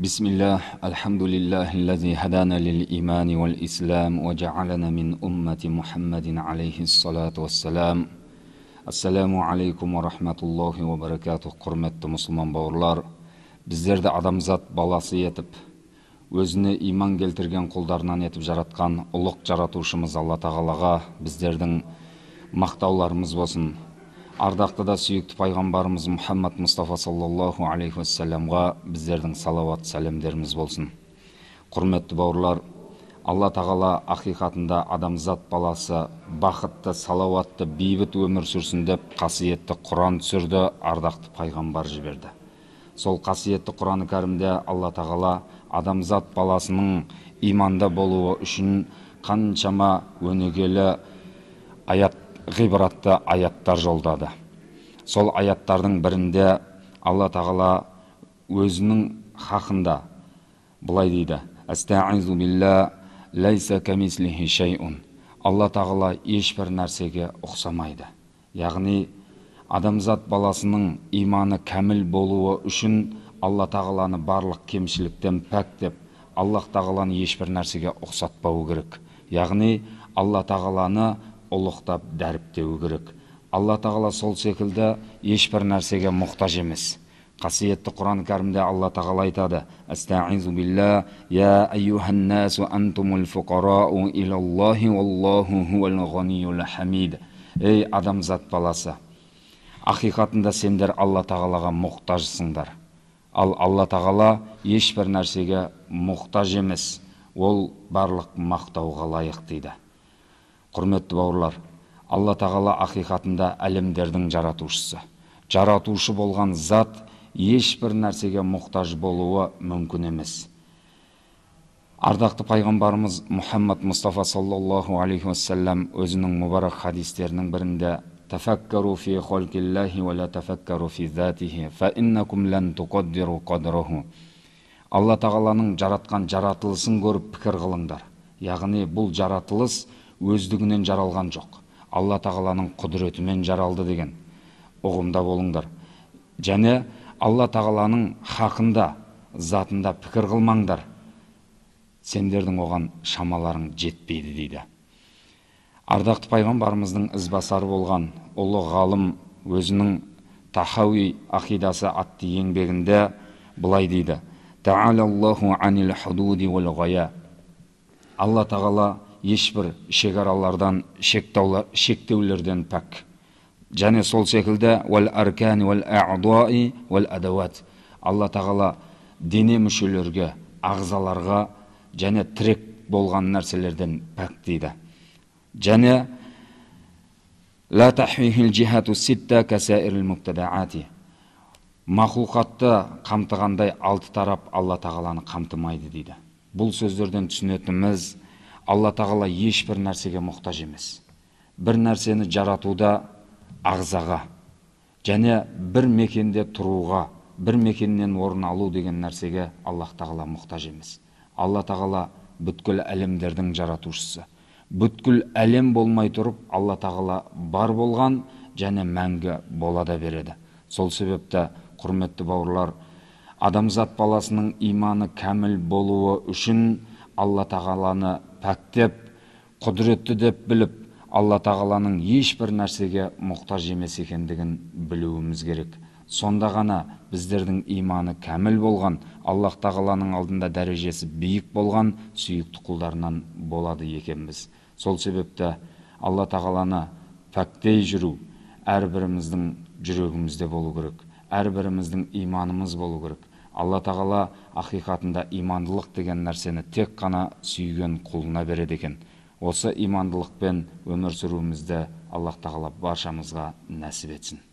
Бисмиллах, Алхамду лиллах, лази хадана лил имани вал ислам, ва мин уммати Мухаммадин алейхи салату ассалам. Ассаламу алейкум ва рахматуллахи ва баракатух, курметті мусульман бауырлар. Біздерді адамзат баласы етіп, өзіні иман келтірген қолдарынан етіп жаратқан ұлық жаратушымыз Аллах тағалаға, біздердің мақтауларымыз болсын ардақты да сүйікті пайғамбарымыз мұхаммад мұстафа саллаллаху алейхи уассаламға біздердің салауат сәлемдеріміз болсын құрметті бауырлар алла тағала ақиқатында адамзат баласы бақытты салауатты бейбіт өмір сүрсін деп қасиетті құран түсірді ардақты пайғамбар жіберді сол қасиетті құран кәрімде алла тағала адамзат баласының иманда болуы үшін қаншама өнегелі аят ғибратты аяттар жолдады сол аяттардың бірінде алла тағала өзінің хақында былай дейді алла тағала ешбір нәрсеге ұқсамайды яғни адамзат баласының иманы кәміл болуы үшін алла тағаланы барлық кемшіліктен пәк деп аллах тағаланы ешбір нәрсеге ұқсатпау керек яғни алла тағаланы ұлықтап дәріптеу керек алла тағала сол секілді ешбір нәрсеге мұқтаж емес қасиетті құран кәрімде алла тағала айтады ей адамзат баласы ақиқатында сендер алла тағалаға мұқтажсыңдар ал алла тағала ешбір нәрсеге мұқтаж емес ол барлық мақтауға лайық дейді құрметті бауырлар алла тағала ақиқатында әлемдердің жаратушысы жаратушы болған зат ешбір нәрсеге мұқтаж болуы мүмкін емес ардақты пайғамбарымыз мұхаммад мұстафа саллаллаху алейхи уассалам өзінің мұбарак хадистерінің бірінде фи затихи алла тағаланың жаратқан жаратылысын көріп пікір қылыңдар яғни бұл жаратылыс өздігінен жаралған жоқ алла тағаланың құдіретімен жаралды деген ұғымда болыңдар және алла тағаланың хақында затында пікір қылмаңдар сендердің оған шамаларың жетпейді дейді ардақты пайғамбарымыздың ізбасары болған ұлы ғалым өзінің тахауи ақидасы атты еңбегінде былай дейді алла тағала ешбір шекаралардан шектеулерден пәк және сол секілді уәл аркан уәл адуаи уәл алла тағала дене мүшелерге ағзаларға және тірек болған нәрселерден пәк дейді және мақұлқатты қамтығандай алты тарап алла тағаланы қамтымайды дейді бұл сөздерден түсінетініміз алла тағала ешбір нәрсеге мұқтаж емес бір нәрсені жаратуда ағзаға және бір мекенде тұруға бір мекеннен орын алу деген нәрсеге аллах тағала мұқтаж емес алла тағала бүткіл әлемдердің жаратушысы бүткіл әлем болмай тұрып алла тағала бар болған және мәңгі бола да береді сол себепті құрметті бауырлар адамзат баласының иманы кәміл болуы үшін алла тағаланы пәк деп құдіретті деп біліп алла тағаланың ешбір нәрсеге мұқтаж емес екендігін білуіміз керек сонда ғана біздердің иманы кәміл болған аллах тағаланың алдында дәрежесі биік болған сүйікті құлдарынан болады екенбіз сол себепті алла тағаланы пәктей жүру әрбіріміздің жүрегімізде болу керек әрбіріміздің иманымыз болу керек алла тағала ақиқатында имандылық деген нәрсені тек қана сүйген құлына береді екен осы имандылықпен өмір сүруімізді аллах тағала баршамызға нәсіп етсін